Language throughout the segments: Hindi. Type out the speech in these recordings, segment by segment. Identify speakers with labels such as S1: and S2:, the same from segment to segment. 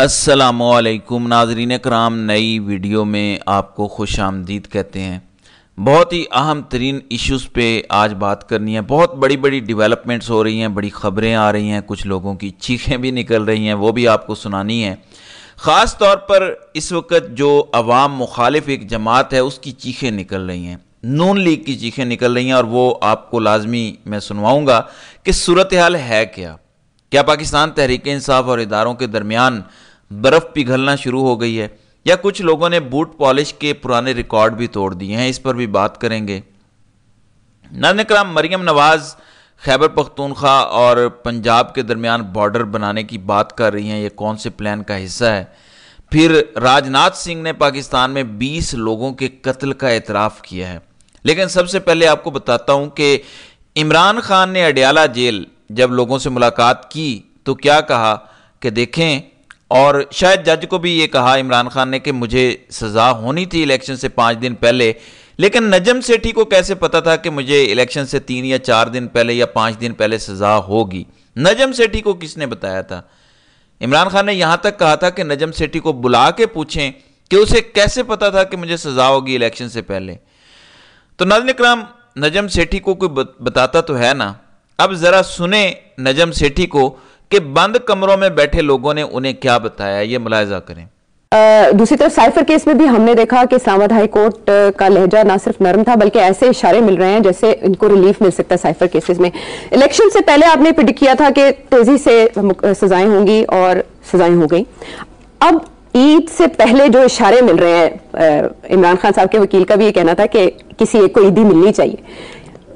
S1: असलकुम नाजरीन कराम नई वीडियो में आपको खुश आमदीद कहते हैं बहुत ही अहम तरीन इश्यूज़ पे आज बात करनी है बहुत बड़ी बड़ी डेवलपमेंट्स हो रही हैं बड़ी ख़बरें आ रही हैं कुछ लोगों की चीखें भी निकल रही हैं वो भी आपको सुनानी है ख़ास तौर पर इस वक्त जो अवाम मुखालिफ एक जमात है उसकी चीखें निकल रही हैं नून लीग की चीखें निकल रही हैं और वो आपको लाजमी मैं सुनवाऊँगा कि सूरत हाल है क्या क्या पाकिस्तान तहरीक इंसाफ और इदारों के दरमियान बर्फ पिघलना शुरू हो गई है या कुछ लोगों ने बूट पॉलिश के पुराने रिकॉर्ड भी तोड़ दिए हैं इस पर भी बात करेंगे नाजन कराम मरियम नवाज़ खैबर पख्तूनख्वा और पंजाब के दरमियान बॉर्डर बनाने की बात कर रही हैं ये कौन से प्लान का हिस्सा है फिर राजनाथ सिंह ने पाकिस्तान में 20 लोगों के कत्ल का एतराफ़ किया है लेकिन सबसे पहले आपको बताता हूं कि इमरान खान ने अडियाला जेल जब लोगों से मुलाकात की तो क्या कहा कि देखें और शायद जज को भी ये कहा इमरान खान ने कि मुझे सज़ा होनी थी इलेक्शन से पाँच दिन पहले लेकिन नजम सेठी को कैसे पता था कि मुझे इलेक्शन से तीन या चार दिन पहले या पाँच दिन पहले सज़ा होगी नजम सेठी को किसने बताया था इमरान खान ने यहाँ तक कहा था कि नजम सेठी को बुला के पूछें कि उसे कैसे पता था कि मुझे सज़ा होगी इलेक्शन से पहले तो नजन कराम नजम सेठी को कोई बताता तो है ना अब ज़रा सुने नजम सेठी को कि बंद कमरों में बैठे लोगों ने उन्हें क्या बताया ये मुलायजा करें
S2: दूसरी तरफ साइफर केस में भी हमने देखा कि सामद हाई कोर्ट का लहजा ना सिर्फ नरम था बल्कि ऐसे इशारे मिल रहे हैं जैसे इनको रिलीफ मिल सकता है साइफर केसेस में इलेक्शन से पहले आपने प्रिडिक किया था कि तेजी से सजाएं होंगी और सजाएं हो गई अब ईद से पहले जो इशारे मिल रहे हैं इमरान खान साहब के वकील का भी ये कहना था कि किसी एक को ईदी मिलनी चाहिए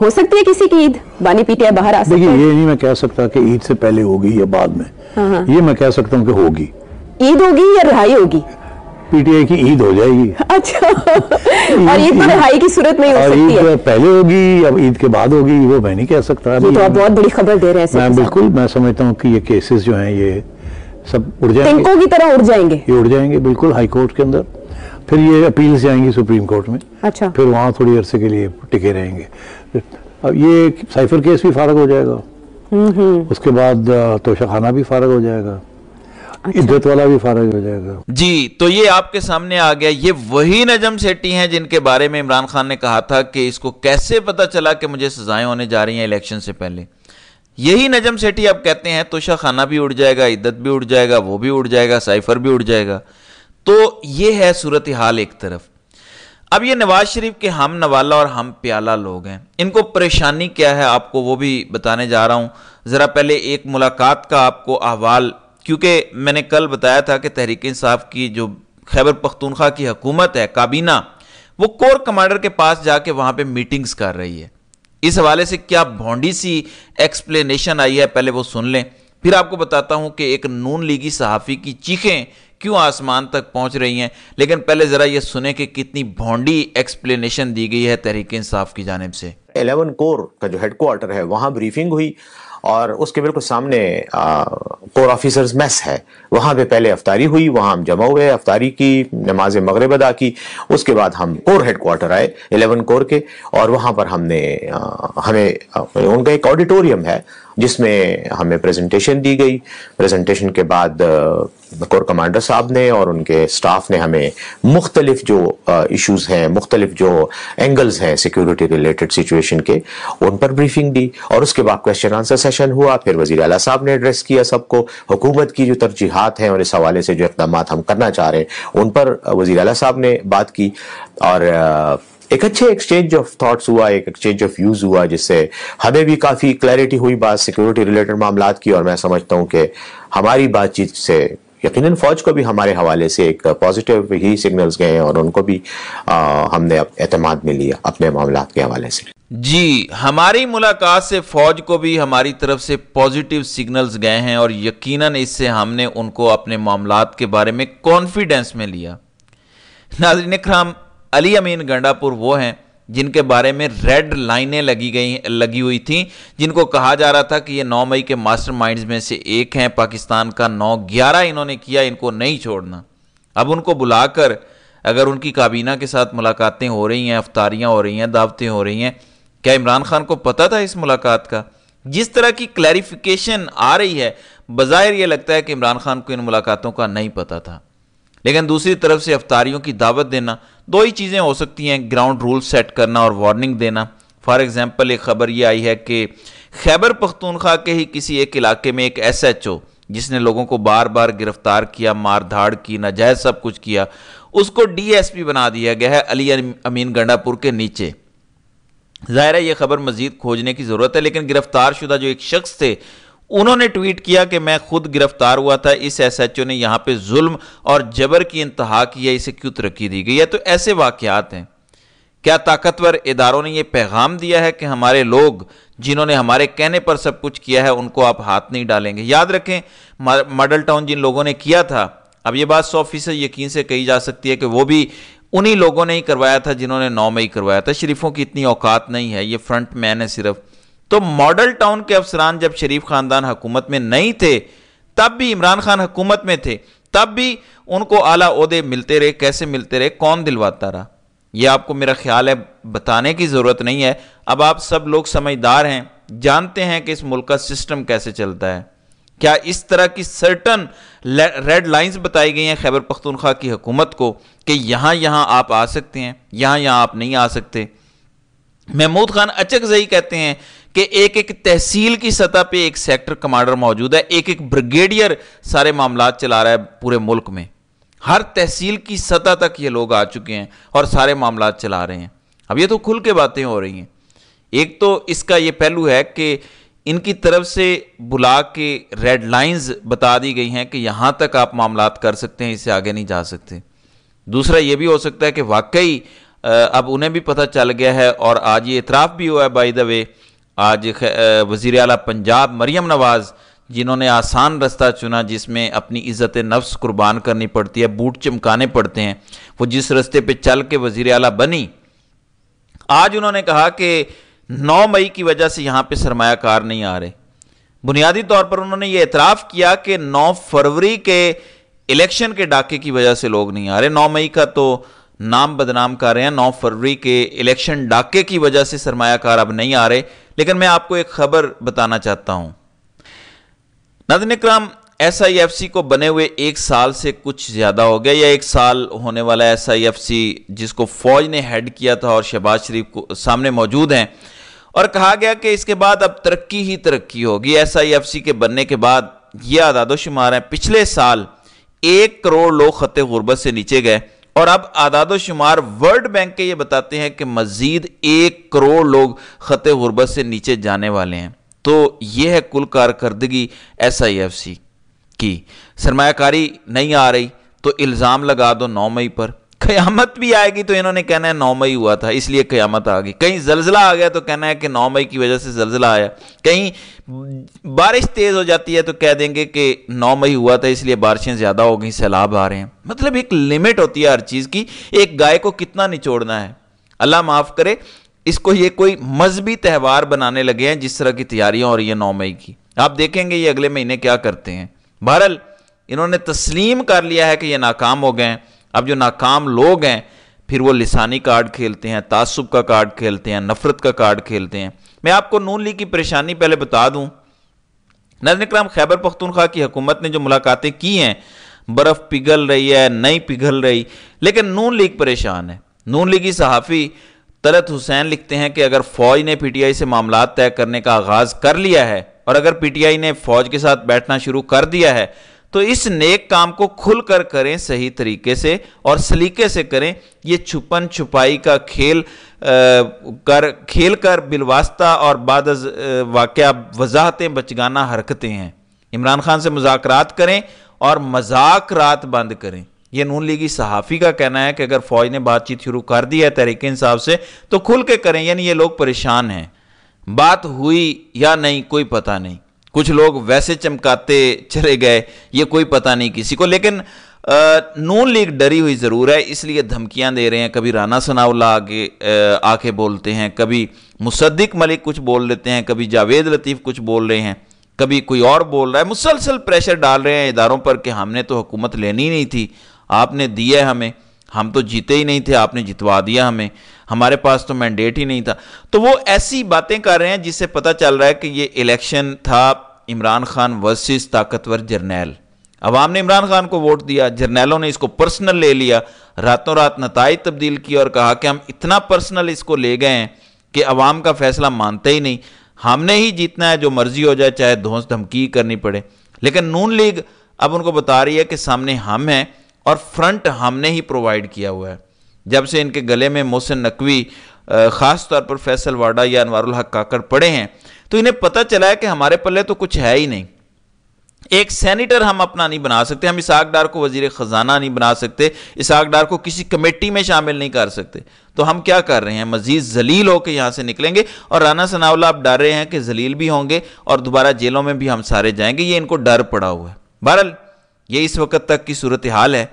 S2: हो सकती है किसी की ईद बानी पीटिया बाहर आ सकती है ये नहीं मैं कह सकता कि ईद से पहले होगी या बाद में हाँ, हाँ। ये मैं कह सकता हूँ कि होगी ईद होगी या रिहाई होगी पीटीआई की ईद हो जाएगी अच्छा और ईद तो रिहाई की सूरत में हो सकती है पहले होगी या ईद के बाद होगी वो मैं नहीं कह सकता ये तो आप बहुत बड़ी खबर दे रहे हैं मैं बिल्कुल मैं समझता हूँ कि ये केसेस जो हैं ये सब उड़ जाएंगे की तरह उड़ जाएंगे ये उड़ जाएंगे बिल्कुल हाई कोर्ट के अंदर फिर ये अपील जाएंगी सुप्रीम कोर्ट में अच्छा फिर वहाँ थोड़ी अरसे के लिए टिके रहेंगे अब ये साइफर केस भी फारग हो जाएगा हम्म, हम्म। उसके बाद तोशा खाना भी फारग हो जाएगा अच्छा। इज्जत वाला भी फारग हो जाएगा
S1: जी तो ये आपके सामने आ गया ये वही नजम सेट्टी हैं जिनके बारे में इमरान खान ने कहा था कि इसको कैसे पता चला कि मुझे सजाएं होने जा रही हैं इलेक्शन से पहले यही नजम सेठी आप कहते हैं तोशा खाना भी उड़ जाएगा इद्दत भी उड़ जाएगा वो भी उड़ जाएगा साइफर भी उड़ जाएगा तो ये है सूरत हाल एक तरफ अब ये नवाज शरीफ के हम नवाला और हम प्याला लोग हैं इनको परेशानी क्या है आपको वो भी बताने जा रहा हूँ ज़रा पहले एक मुलाकात का आपको अहवाल क्योंकि मैंने कल बताया था कि तहरीक इंसाफ की जो खैबर पख्तूनख्वा की हकूमत है काबीना वो कोर कमांडर के पास जाके वहाँ पर मीटिंग्स कर रही है इस हवाले से क्या भोंडी सी एक्सप्लेनेशन आई है पहले वो सुन लें फिर आपको बताता हूँ कि एक नून लीगी सहाफ़ी की चीखें क्यों आसमान तक पहुंच रही हैं लेकिन पहले ज़रा ये सुने कि कितनी भोंडी एक्सप्लेनेशन दी गई है तहरीक इंसाफ की जानब से
S2: एलेवन कोर का जो हेडक्वार्टर है वहाँ ब्रीफिंग हुई और उसके बिल्कुल सामने कोर ऑफिसर्स मेस है वहाँ पे पहले अफतारी हुई वहाँ हम जमा हुए अफतारी की नमाज मगरब अदा की उसके बाद हम कोर हेड क्वार्टर आए एलेवन कोर के और वहाँ पर हमने हमें उनका एक ऑडिटोरियम है जिसमें हमें प्रेजेंटेशन दी गई प्रेजेंटेशन के बाद कोर कमांडर साहब ने और उनके स्टाफ ने हमें मुख्तलिफ जो इश्यूज हैं मुख्तलिफ जो एंगल्स हैं सिक्योरिटी रिलेटेड सिचुएशन के उन पर ब्रीफिंग दी और उसके बाद क्वेश्चन आंसर सेशन हुआ फिर वजी अला साहब ने एड्रेस किया सबको हुकूमत की जो तरजीहत हैं और इस हवाले से जो इकदाम हम करना चाह रहे हैं उन पर वजी अला साहब ने बात की और एक अच्छे एक्सचेंज ऑफ थॉट्स हुआ एक एक्सचेंज ऑफ व्यूज़ हुआ जिससे हमें भी काफ़ी क्लैरिटी हुई बात सिक्योरिटी रिलेटेड मामला की और मैं समझता हूँ कि हमारी बातचीत से यकीन फौज को भी हमारे हवाले से एक पॉजिटिव ही सिग्नल्स गए हैं और उनको भी आ, हमने अतमाद में लिया अपने मामला के हवाले से
S1: जी हमारी मुलाकात से फौज को भी हमारी तरफ से पॉजिटिव सिग्नल्स गए हैं और यकीनन इससे हमने उनको अपने मामला के बारे में कॉन्फिडेंस में लिया नाजरीन कराम अली अमीन गंडापुर वो हैं जिनके बारे में रेड लाइनें लगी गई लगी हुई थी जिनको कहा जा रहा था कि ये 9 मई के मास्टरमाइंड्स में से एक हैं पाकिस्तान का नौ ग्यारह इन्होंने किया इनको नहीं छोड़ना अब उनको बुलाकर अगर उनकी काबीना के साथ मुलाकातें हो रही हैं अफ्तारियाँ हो रही हैं दावतें हो रही हैं क्या इमरान खान को पता था इस मुलाकात का जिस तरह की क्लैरिफिकेशन आ रही है बाहर यह लगता है कि इमरान खान को इन मुलाकातों का नहीं पता था लेकिन दूसरी तरफ से अफतारियों की दावत देना दो ही चीज़ें हो सकती हैं ग्राउंड रूल सेट करना और वार्निंग देना फॉर एग्ज़ाम्पल एक खबर ये आई है कि खैबर पख्तूनख्वा के ही किसी एक इलाके में एक एस एच ओ जिसने लोगों को बार बार गिरफ्तार किया मार धाड़ की नाजायज़ सब कुछ किया उसको डी एस पी बना दिया गया है अली अमीन गंडापुर के नीचे ज़ाहिर है यह खबर मजीद खोजने की ज़रूरत है लेकिन गिरफ्तार शुदा जो एक शख्स थे उन्होंने ट्वीट किया कि मैं खुद गिरफ्तार हुआ था इस एस एच ओ ने यहाँ पर जुल्म और जबर की इंतहा की है इसे क्यों तरक्की दी गई है तो ऐसे वाक़ात हैं क्या ताकतवर इदारों ने यह पैगाम दिया है कि हमारे लोग जिन्होंने हमारे कहने पर सब कुछ किया है उनको आप हाथ नहीं डालेंगे याद रखें मॉडल टाउन जिन लोगों ने किया था अब ये बात सौ फीसद यकीन से कही जा सकती है कि वो भी उन्हीं लोगों ने ही करवाया था जिन्होंने नौ मई करवाया था शरीफों की इतनी औकात नहीं है ये फ्रंट मैन है सिर्फ तो मॉडल टाउन के अफसरान जब शरीफ खानदान हुकूमत में नहीं थे तब भी इमरान खान हुकूमत में थे तब भी उनको आला अहदे मिलते रहे कैसे मिलते रहे कौन दिलवाता रहा यह आपको मेरा ख्याल है बताने की ज़रूरत नहीं है अब आप सब लोग समझदार हैं जानते हैं कि इस मुल्क का सिस्टम कैसे चलता है क्या इस तरह की सर्टन रेड लाइंस बताई गई हैं खैबर पख्तूनख्वा की हुकूमत को कि यहाँ यहाँ आप आ सकते हैं यहाँ यहाँ आप नहीं आ सकते महमूद खान अचक जही कहते हैं कि एक एक तहसील की सतह पे एक सेक्टर कमांडर मौजूद है एक एक ब्रिगेडियर सारे मामला चला रहा है पूरे मुल्क में हर तहसील की सतह तक ये लोग आ चुके हैं और सारे मामला चला रहे हैं अब ये तो खुल के बातें हो रही हैं एक तो इसका ये पहलू है कि इनकी तरफ से बुला के रेड लाइंस बता दी गई हैं कि यहाँ तक आप मामला कर सकते हैं इससे आगे नहीं जा सकते दूसरा ये भी हो सकता है कि वाकई अब उन्हें भी पता चल गया है और आज ये इतराफ़ भी हुआ है बाई द वे आज वज़ी अला पंजाब मरियम नवाज़ जिन्होंने आसान रास्ता चुना जिसमें अपनी इज़्ज़त नफ्स कुर्बान करनी पड़ती है बूट चमकाने पड़ते हैं वो जिस रास्ते पे चल के वज़ी अला बनी आज उन्होंने कहा कि नौ मई की वजह से यहां पर सरमायाकार नहीं आ रहे बुनियादी तौर पर उन्होंने ये एतराफ किया कि नौ फरवरी के इलेक्शन के डाके की वजह से लोग नहीं आ रहे नौ मई का तो नाम बदनाम कर रहे हैं नौ फरवरी के इलेक्शन डाके की वजह से सरमाकार अब नहीं आ रहे लेकिन मैं आपको एक खबर बताना चाहता हूं नदन कराम एस आई एफ सी को बने हुए एक साल से कुछ ज़्यादा हो गया या एक साल होने वाला एस आई एफ सी जिसको फौज ने हेड किया था और शहबाज शरीफ को सामने मौजूद हैं और कहा गया कि इसके बाद अब तरक्की ही तरक्की होगी एस आई एफ सी के बनने के बाद ये आदादोशुमार हैं पिछले साल एक करोड़ लोग खत गुर्बत से नीचे गए और अब आदादोशुमार वर्ल्ड बैंक के ये बताते हैं कि मजीद एक करोड़ लोग खत गुर्बत से नीचे जाने वाले हैं तो यह है कुल कारकर्दगी एस आई एफ सी की सरमाकारी नहीं आ रही तो इल्ज़ाम लगा दो नौ मई पर कयामत भी आएगी तो इन्होंने कहना है नौ मई हुआ था इसलिए कयामत आ गई कहीं जलजिला आ गया तो कहना है कि नौ मई की वजह से जलजिला आया कहीं बारिश तेज़ हो जाती है तो कह देंगे कि नौ मई हुआ था इसलिए बारिशें ज़्यादा हो गई सैलाब आ रहे हैं मतलब एक लिमिट होती है हर चीज़ की एक गाय को कितना निचोड़ना है अल्लाह माफ़ करे इसको ये कोई मजहबी त्यौहार बनाने लगे हैं जिस तरह की तैयारियां हो रही है नौ मई की आप देखेंगे ये अगले महीने क्या करते हैं बहरल इन्होंने तस्लीम कर लिया है कि ये नाकाम हो गए हैं अब जो नाकाम लोग हैं फिर वो लिसानी कार्ड खेलते हैं तासुब का कार्ड खेलते हैं नफरत का कार्ड खेलते हैं मैं आपको नून लीग की परेशानी पहले बता दूं नजर कराम खैबर पख्तूनख्वा की हुकूमत ने जो मुलाकातें की हैं बर्फ़ पिघल रही है नहीं पिघल रही लेकिन नून लीग परेशान है नून लीगी सहाफ़ी तलत हुसैन लिखते हैं कि अगर फ़ौज ने पीटीआई से मामला तय करने का आगाज़ कर लिया है और अगर पीटीआई ने फ़ौज के साथ बैठना शुरू कर दिया है तो इस नेक काम को खुलकर करें सही तरीके से और सलीके से करें ये छुपन छुपाई का खेल आ, कर खेल कर बिलवास्ता और बाद वाक़ वजाहतें बचगाना हरकतें हैं इमरान खान से मुजाकरात करें और मजाक रात बंद करें यह नून लीगी सहाफ़ी का कहना है कि अगर फ़ौज ने बातचीत शुरू कर दी है तहरीक इंसाफ से तो खुल के करें यानी ये लोग परेशान हैं बात हुई या नहीं कोई पता नहीं कुछ लोग वैसे चमकाते चले गए ये कोई पता नहीं किसी को लेकिन नून लीग डरी हुई ज़रूर है इसलिए धमकियां दे रहे हैं कभी राना सनाउल्ला आगे आके बोलते हैं कभी मुसद्दिक मलिक कुछ बोल लेते हैं कभी जावेद लतीफ़ कुछ बोल रहे हैं कभी कोई और बोल रहा है मुसलसल प्रेशर डाल रहे हैं इदारों पर कि हमने तो हुकूमत लेनी नहीं थी आपने दिया है हमें हम तो जीते ही नहीं थे आपने जितवा दिया हमें हमारे पास तो मैंडेट ही नहीं था तो वो ऐसी बातें कर रहे हैं जिससे पता चल रहा है कि ये इलेक्शन था इमरान खान वर्सेस ताकतवर जर्नैल अवाम ने इमरान खान को वोट दिया जर्नैलों ने इसको पर्सनल ले लिया रातों रात नतज तब्दील किया और कहा कि हम इतना पर्सनल इसको ले गए हैं कि अवाम का फैसला मानते ही नहीं हमने ही जीतना है जो मर्जी हो जाए चाहे धोस धमकी करनी पड़े लेकिन नून लीग अब उनको बता रही है कि सामने हम हैं और फ्रंट हमने ही प्रोवाइड किया हुआ है जब से इनके गले में मोहसिन नकवी ख़ास तौर पर फैसल वाडा या अनवारुल हक काकर पड़े हैं तो इन्हें पता चला है कि हमारे पल्ले तो कुछ है ही नहीं एक सेनेटर हम अपना नहीं बना सकते हम इसाक डार को वजीर ख़जाना नहीं बना सकते इसाक डार को किसी कमेटी में शामिल नहीं कर सकते तो हम क्या कर रहे हैं मजीद जलील होकर यहाँ से निकलेंगे और राना सनावला आप डर रहे हैं कि जलील भी होंगे और दोबारा जेलों में भी हम सारे जाएंगे ये इनको डर पड़ा हुआ है बहरल ये इस वक्त तक की सूरत हाल है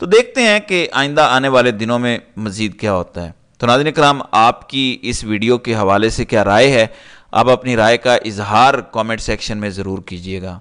S1: तो देखते हैं कि आइंदा आने वाले दिनों में मज़ीद क्या होता है तो नादिन कराम आपकी इस वीडियो के हवाले से क्या राय है आप अपनी राय का इजहार कमेंट सेक्शन में ज़रूर कीजिएगा